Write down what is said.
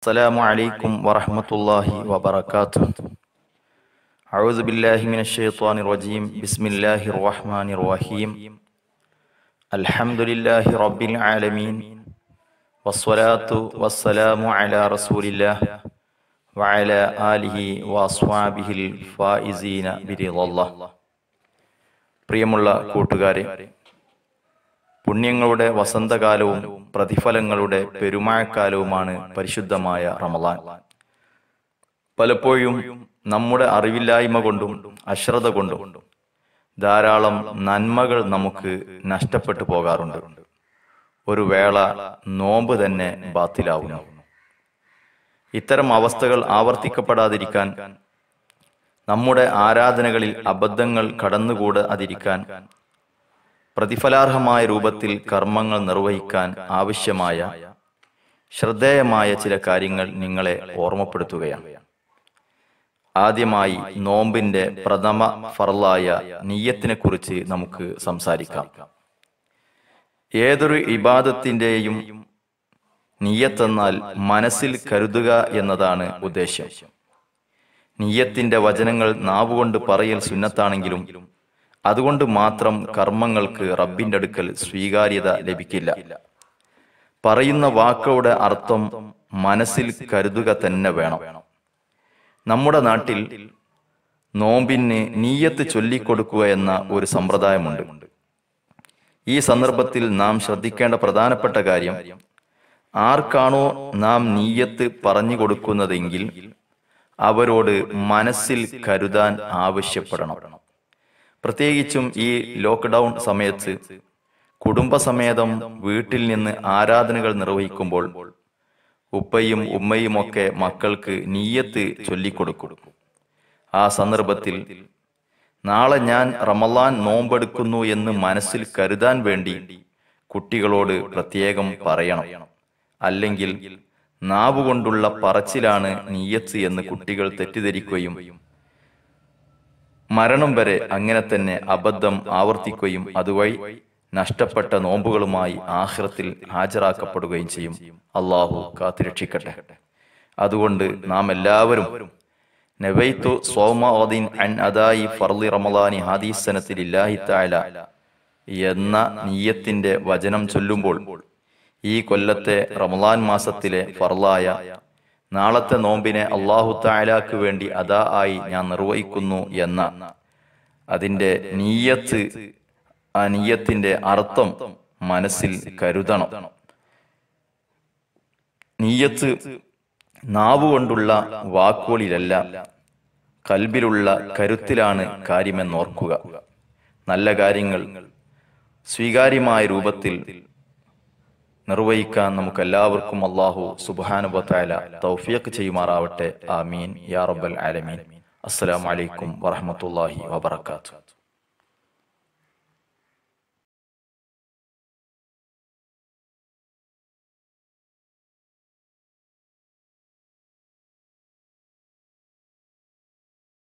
السلام عليكم ورحمة الله وبركاته أعوذ بالله من الشيطان الرجيم بسم الله الرحمن الرحيم الحمد لله رب العالمين والصلاة والسلام على رسول الله وعلى آله وأصحابه الفائزين برضا الله പ്രിയമുള്ള കൂട്ടുകാരെ പുണ്യങ്ങളുടെ വസന്തകാലവും പ്രതിഫലങ്ങളുടെ പെരുമഴക്കാലവുമാണ് പരിശുദ്ധമായ റമലാൻ പലപ്പോഴും നമ്മുടെ അറിവില്ലായ്മ കൊണ്ടും അശ്രദ്ധ കൊണ്ടും ധാരാളം നന്മകൾ നമുക്ക് നഷ്ടപ്പെട്ടു പോകാറുണ്ട് ഒരു വേള നോമ്പ് തന്നെ ബാത്തിലാവുന്നു ഇത്തരം അവസ്ഥകൾ ആവർത്തിക്കപ്പെടാതിരിക്കാൻ നമ്മുടെ ആരാധനകളിൽ അബദ്ധങ്ങൾ കടന്നുകൂടാതിരിക്കാൻ പ്രതിഫലാർഹമായ രൂപത്തിൽ കർമ്മങ്ങൾ നിർവഹിക്കാൻ ആവശ്യമായ ശ്രദ്ധേയമായ ചില കാര്യങ്ങൾ നിങ്ങളെ ഓർമ്മപ്പെടുത്തുകയാണ് ആദ്യമായി നോമ്പിന്റെ പ്രഥമ ഫറലായ നീയത്തിനെ കുറിച്ച് നമുക്ക് സംസാരിക്കാം ഏതൊരു ഇബാദത്തിന്റെയും നീയത്തെന്നാൽ മനസ്സിൽ കരുതുക എന്നതാണ് ഉദ്ദേശം നീയത്തിന്റെ വചനങ്ങൾ നാവുകൊണ്ട് പറയൽ സുന്നത്താണെങ്കിലും അതുകൊണ്ട് മാത്രം കർമ്മങ്ങൾക്ക് റബ്ബിന്റെ അടുക്കൽ സ്വീകാര്യത ലഭിക്കില്ല പറയുന്ന വാക്കുകളുടെ അർത്ഥം മനസ്സിൽ കരുതുക തന്നെ വേണം നമ്മുടെ നാട്ടിൽ നോമ്പിന് നീയത്ത് ചൊല്ലിക്കൊടുക്കുക എന്ന ഒരു സമ്പ്രദായമുണ്ട് ഈ സന്ദർഭത്തിൽ നാം ശ്രദ്ധിക്കേണ്ട പ്രധാനപ്പെട്ട കാര്യം ആർക്കാണോ നാം നീയത്ത് പറഞ്ഞു കൊടുക്കുന്നതെങ്കിൽ അവരോട് മനസ്സിൽ കരുതാൻ ആവശ്യപ്പെടണം പ്രത്യേകിച്ചും ഈ ലോക്ക്ഡൗൺ സമയത്ത് കുടുംബസമേതം വീട്ടിൽ നിന്ന് ആരാധനകൾ നിർവഹിക്കുമ്പോൾ ഉപ്പയും ഉമ്മയുമൊക്കെ മക്കൾക്ക് നീയത്ത് ചൊല്ലിക്കൊടുക്കും ആ സന്ദർഭത്തിൽ നാളെ ഞാൻ റമലാൻ നോമ്പെടുക്കുന്നു എന്ന് മനസ്സിൽ കരുതാൻ വേണ്ടി കുട്ടികളോട് പ്രത്യേകം പറയണം അല്ലെങ്കിൽ നാവുകൊണ്ടുള്ള പറച്ചിലാണ് നീയത്ത് എന്ന് കുട്ടികൾ തെറ്റിദ്ധരിക്കുകയും മരണം വരെ അങ്ങനെ തന്നെ അബദ്ധം ആവർത്തിക്കുകയും അതുവഴി നഷ്ടപ്പെട്ട നോമ്പുകളുമായി ആഹ്റത്തിൽ ഹാജരാക്കപ്പെടുകയും ചെയ്യും അള്ളാഹു കാത്തിരക്ഷിക്കട്ടെ അതുകൊണ്ട് നാം എല്ലാവരും നവൈത്തു സോമീൻ അൻ അദായി ഫർലി റമദാനി ഹാദീസനത്തിൽ ഇല്ലാഹി താല എന്ന നീയത്തിന്റെ വചനം ചൊല്ലുമ്പോൾ ഈ കൊല്ലത്തെ റമദാൻ മാസത്തിലെ ഫർലായ നാളത്തെ നോമ്പിനെ അള്ളാഹു താലാക്ക് വേണ്ടി അതാ ആയി ഞാൻ നിർവഹിക്കുന്നു എന്ന അതിൻ്റെ നീയത്ത് ആ നീയത്തിൻ്റെ അർത്ഥം മനസ്സിൽ കരുതണം നീയത്ത് നാവ് കൊണ്ടുള്ള വാക്കുകളിലല്ല കൽബിലുള്ള കരുത്തിലാണ് കാര്യമെന്നോർക്കുക നല്ല കാര്യങ്ങൾ സ്വീകാര്യമായ രൂപത്തിൽ നിർവഹിക്കാൻ നമുക്ക് എല്ലാവർക്കും അള്ളാഹു സുബാനുബത്തായ തൗഫിയക്ക് ചെയ്യുമാറാവട്ടെ ആമീൻ യാ റബ്ബൽ ആലമീൻ അസ്സലാമലൈക്കും വറഹമത്തല്ലാഹി വബർക്കാത്തു